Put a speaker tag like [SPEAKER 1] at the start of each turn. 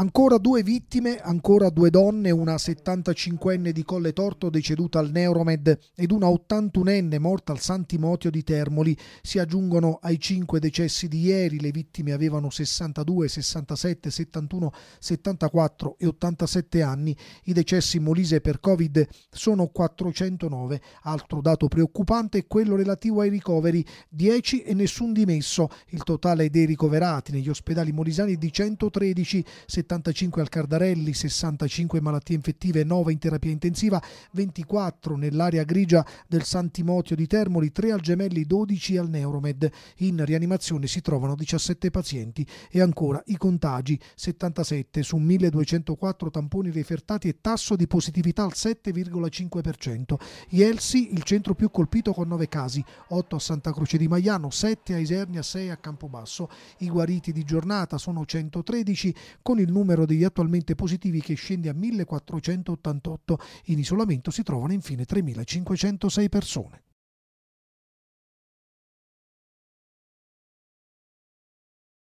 [SPEAKER 1] Ancora due vittime, ancora due donne, una 75enne di Colle Torto deceduta al Neuromed ed una 81enne morta al San Timoteo di Termoli. Si aggiungono ai cinque decessi di ieri, le vittime avevano 62, 67, 71, 74 e 87 anni. I decessi in molise per Covid sono 409. Altro dato preoccupante è quello relativo ai ricoveri, 10 e nessun dimesso. Il totale dei ricoverati negli ospedali molisani è di 113, 70 75 al Cardarelli, 65 malattie infettive, 9 in terapia intensiva, 24 nell'area grigia del San Timoteo di Termoli, 3 al Gemelli, 12 al Neuromed. In rianimazione si trovano 17 pazienti e ancora i contagi, 77 su 1204 tamponi refertati e tasso di positività al 7,5%. Ielsi, il centro più colpito con 9 casi, 8 a Santa Croce di Maiano, 7 a Isernia, 6 a Campobasso. I guariti di giornata sono 113 con il numero numero degli attualmente positivi che scende a 1488, in isolamento si trovano infine 3506 persone.